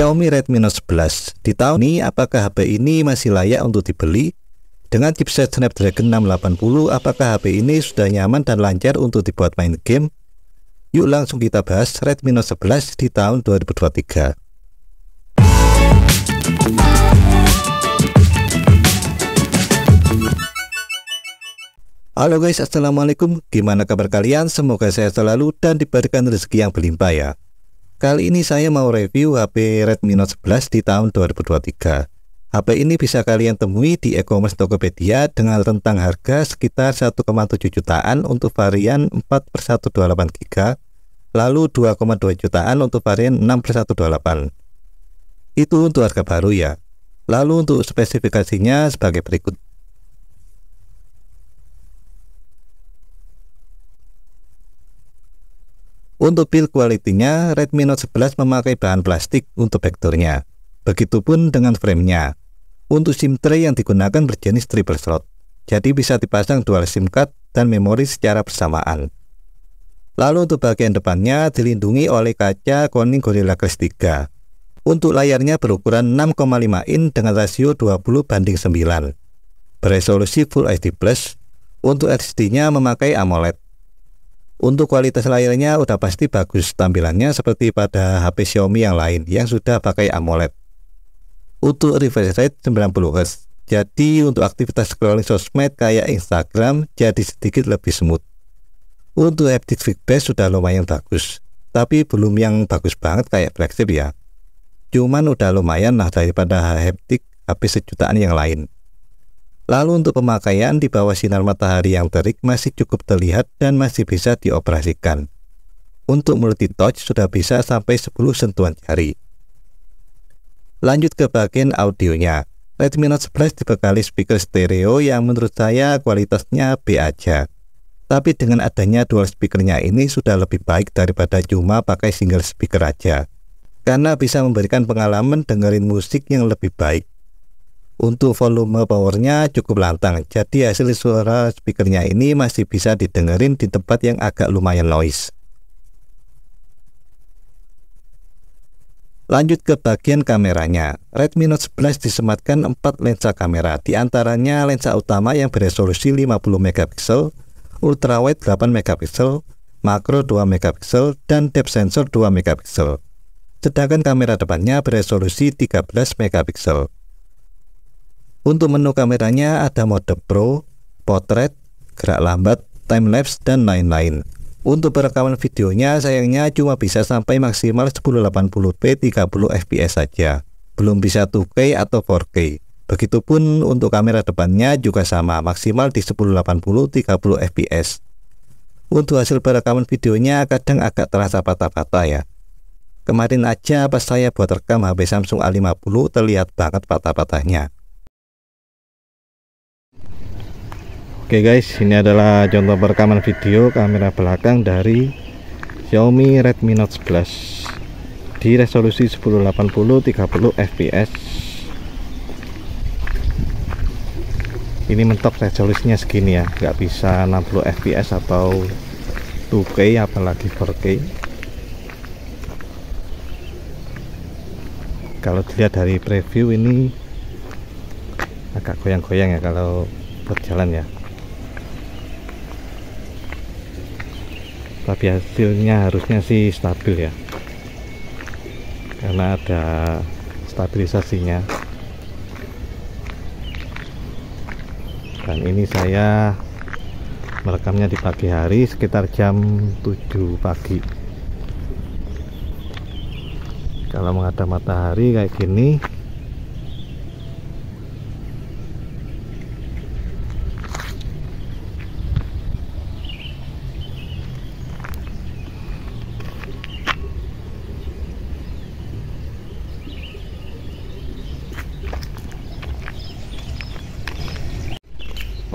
Xiaomi Redmi Note 11. Di tahun ini, apakah HP ini masih layak untuk dibeli? Dengan chipset Snapdragon 680, apakah HP ini sudah nyaman dan lancar untuk dibuat main game? Yuk langsung kita bahas Redmi Note 11 di tahun 2023. Halo guys, Assalamualaikum. Gimana kabar kalian? Semoga sehat selalu dan diberikan rezeki yang berlimpah ya. Kali ini saya mau review HP Redmi Note 11 di tahun 2023. HP ini bisa kalian temui di e-commerce Tokopedia dengan rentang harga sekitar 1,7 jutaan untuk varian 4 per 128 GB, lalu 2,2 jutaan untuk varian 6 per 128. Itu untuk harga baru ya. Lalu untuk spesifikasinya sebagai berikut. Untuk build quality-nya, Redmi Note 11 memakai bahan plastik untuk backdoor-nya. Begitupun dengan frame-nya. Untuk SIM tray yang digunakan berjenis triple slot, jadi bisa dipasang dual SIM card dan memori secara bersamaan. Lalu untuk bagian depannya dilindungi oleh kaca Corning Gorilla Glass 3. Untuk layarnya berukuran 6,5 in dengan rasio 20 banding 9. Beresolusi Full HD+, untuk LCD-nya memakai AMOLED untuk kualitas layarnya udah pasti bagus tampilannya seperti pada HP Xiaomi yang lain yang sudah pakai AMOLED. Untuk refresh rate 90Hz. Jadi untuk aktivitas scrolling sosmed kayak Instagram jadi sedikit lebih smooth. Untuk haptic feedback sudah lumayan bagus, tapi belum yang bagus banget kayak flagship ya. Cuman udah lumayan lah daripada haptic HP sejutaan yang lain. Lalu untuk pemakaian di bawah sinar matahari yang terik masih cukup terlihat dan masih bisa dioperasikan. Untuk multi-touch sudah bisa sampai 10 sentuhan jari. Lanjut ke bagian audionya. Redmi Note 11 dibekali speaker stereo yang menurut saya kualitasnya B aja. Tapi dengan adanya dual speakernya ini sudah lebih baik daripada cuma pakai single speaker aja. Karena bisa memberikan pengalaman dengerin musik yang lebih baik. Untuk volume powernya cukup lantang, jadi hasil suara speakernya ini masih bisa didengerin di tempat yang agak lumayan noise. Lanjut ke bagian kameranya. Redmi Note 11 disematkan 4 lensa kamera, diantaranya lensa utama yang beresolusi 50 mp ultrawide 8 mp makro 2 mp dan depth sensor 2 mp Sedangkan kamera depannya beresolusi 13 mp untuk menu kameranya ada mode pro, portrait, gerak lambat, timelapse, dan lain-lain. Untuk perekaman videonya sayangnya cuma bisa sampai maksimal 1080p 30 fps saja. Belum bisa 2K atau 4K. Begitupun untuk kamera depannya juga sama, maksimal di 1080 30 fps. Untuk hasil perekaman videonya kadang agak terasa patah-patah ya. Kemarin aja pas saya buat rekam HP Samsung A50 terlihat banget patah-patahnya. Oke guys ini adalah contoh perekaman video kamera belakang dari Xiaomi Redmi Note 11 di resolusi 1080 30 fps ini mentok resolusinya segini ya nggak bisa 60 fps atau 2K apalagi 4K kalau dilihat dari preview ini agak goyang-goyang ya kalau berjalan ya tapi hasilnya harusnya sih stabil ya karena ada stabilisasinya dan ini saya merekamnya di pagi hari sekitar jam 7 pagi kalau menghadap matahari kayak gini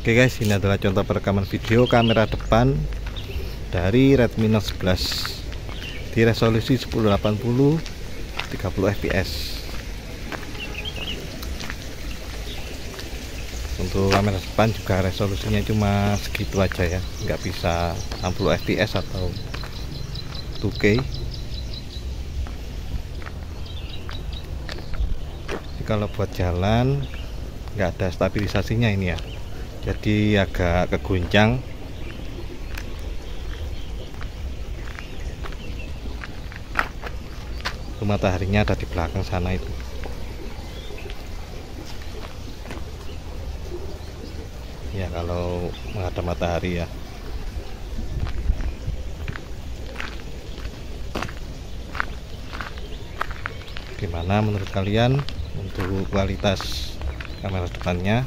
Oke guys ini adalah contoh perekaman video kamera depan dari Redmi Note 11 di resolusi 1080 30 fps untuk kamera depan juga resolusinya cuma segitu aja ya nggak bisa 60 fps atau 2K Jadi kalau buat jalan nggak ada stabilisasinya ini ya jadi agak keguncang itu mataharinya ada di belakang sana itu ya kalau menghadap matahari ya gimana menurut kalian untuk kualitas kamera depannya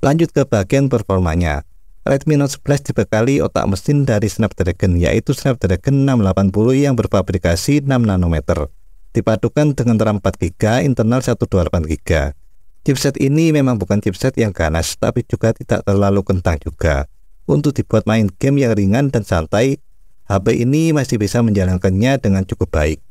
Lanjut ke bagian performanya. Redmi Note 11 dibekali otak mesin dari Snapdragon yaitu Snapdragon 680 yang berfabrikasi 6 nanometer dipadukan dengan RAM 4GB internal 128GB. Chipset ini memang bukan chipset yang ganas tapi juga tidak terlalu kentang juga. Untuk dibuat main game yang ringan dan santai, HP ini masih bisa menjalankannya dengan cukup baik.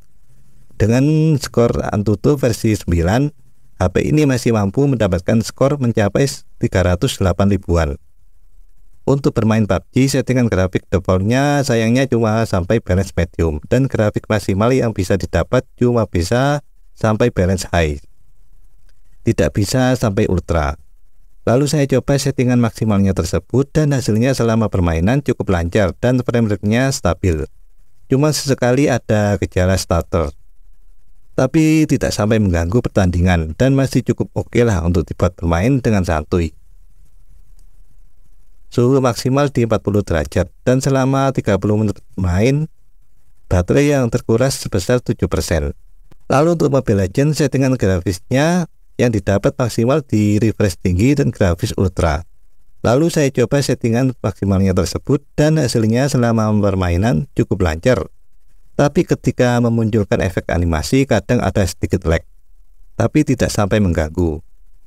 Dengan skor Antutu versi 9, HP ini masih mampu mendapatkan skor mencapai 308 ribuan. Untuk bermain PUBG, settingan grafik defaultnya sayangnya cuma sampai balance medium dan grafik maksimal yang bisa didapat cuma bisa sampai balance high. Tidak bisa sampai ultra. Lalu saya coba settingan maksimalnya tersebut dan hasilnya selama permainan cukup lancar dan frame rate-nya stabil. Cuma sesekali ada gejala starter tapi tidak sampai mengganggu pertandingan dan masih cukup oke lah untuk dibuat bermain dengan santuy. Suhu maksimal di 40 derajat dan selama 30 menit main, baterai yang terkuras sebesar 7%. Lalu untuk Mobile Legends, settingan grafisnya yang didapat maksimal di refresh tinggi dan grafis ultra. Lalu saya coba settingan maksimalnya tersebut dan hasilnya selama permainan cukup lancar tapi ketika memunculkan efek animasi kadang ada sedikit lag, tapi tidak sampai mengganggu.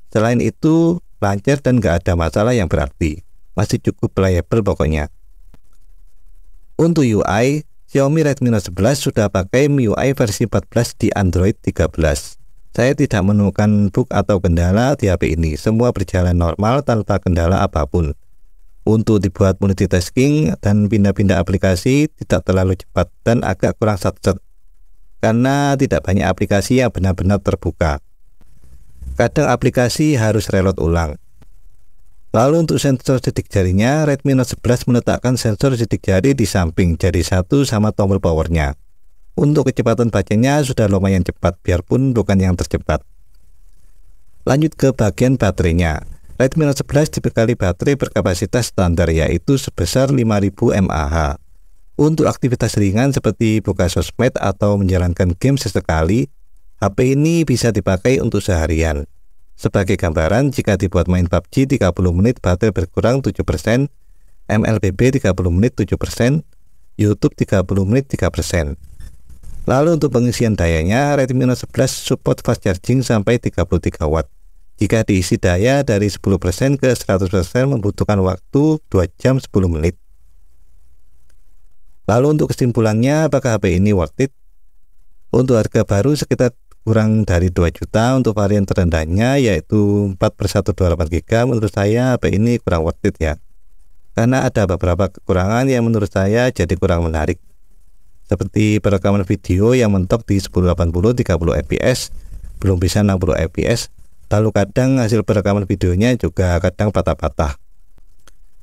Selain itu, lancar dan nggak ada masalah yang berarti. Masih cukup playable pokoknya. Untuk UI, Xiaomi Redmi Note 11 sudah pakai MIUI versi 14 di Android 13. Saya tidak menemukan bug atau kendala di HP ini, semua berjalan normal tanpa kendala apapun untuk dibuat multitasking dan pindah-pindah aplikasi tidak terlalu cepat dan agak kurang satset karena tidak banyak aplikasi yang benar-benar terbuka. Kadang aplikasi harus reload ulang. Lalu untuk sensor sidik jarinya, Redmi Note 11 meletakkan sensor sidik jari di samping jari satu sama tombol powernya. Untuk kecepatan bacanya sudah lumayan cepat, biarpun bukan yang tercepat. Lanjut ke bagian baterainya. Redmi Note 11 dibekali baterai berkapasitas standar yaitu sebesar 5000 mAh. Untuk aktivitas ringan seperti buka sosmed atau menjalankan game sesekali, HP ini bisa dipakai untuk seharian. Sebagai gambaran, jika dibuat main PUBG 30 menit baterai berkurang 7%, MLBB 30 menit 7%, YouTube 30 menit 3%. Lalu untuk pengisian dayanya, Redmi Note 11 support fast charging sampai 33 watt. Jika diisi daya dari 10% ke 100% membutuhkan waktu 2 jam 10 menit. Lalu untuk kesimpulannya, apakah HP ini worth it? Untuk harga baru sekitar kurang dari 2 juta untuk varian terendahnya yaitu 4 per 128 GB menurut saya HP ini kurang worth it ya karena ada beberapa kekurangan yang menurut saya jadi kurang menarik seperti perekaman video yang mentok di 1080 30 fps belum bisa 60 fps Lalu kadang hasil perekaman videonya juga kadang patah-patah.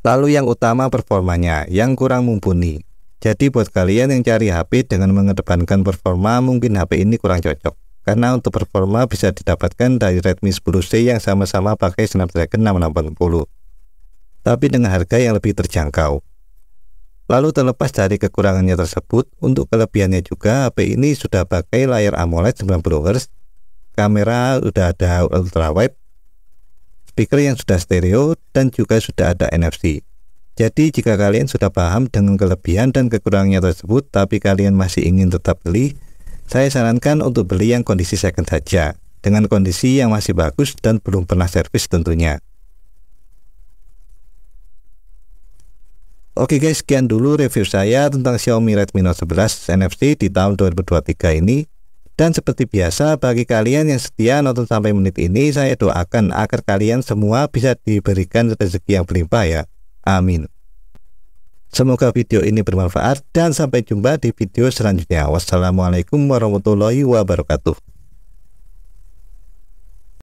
Lalu yang utama performanya yang kurang mumpuni. Jadi buat kalian yang cari HP dengan mengedepankan performa mungkin HP ini kurang cocok. Karena untuk performa bisa didapatkan dari Redmi 10C yang sama-sama pakai Snapdragon 680. Tapi dengan harga yang lebih terjangkau. Lalu terlepas dari kekurangannya tersebut, untuk kelebihannya juga HP ini sudah pakai layar AMOLED 90Hz kamera sudah ada ultrawide, speaker yang sudah stereo dan juga sudah ada NFC. Jadi jika kalian sudah paham dengan kelebihan dan kekurangannya tersebut tapi kalian masih ingin tetap beli, saya sarankan untuk beli yang kondisi second saja dengan kondisi yang masih bagus dan belum pernah servis tentunya. Oke guys, sekian dulu review saya tentang Xiaomi Redmi Note 11 NFC di tahun 2023 ini. Dan seperti biasa, bagi kalian yang setia nonton sampai menit ini, saya doakan agar kalian semua bisa diberikan rezeki yang berlimpah ya. Amin. Semoga video ini bermanfaat dan sampai jumpa di video selanjutnya. Wassalamualaikum warahmatullahi wabarakatuh.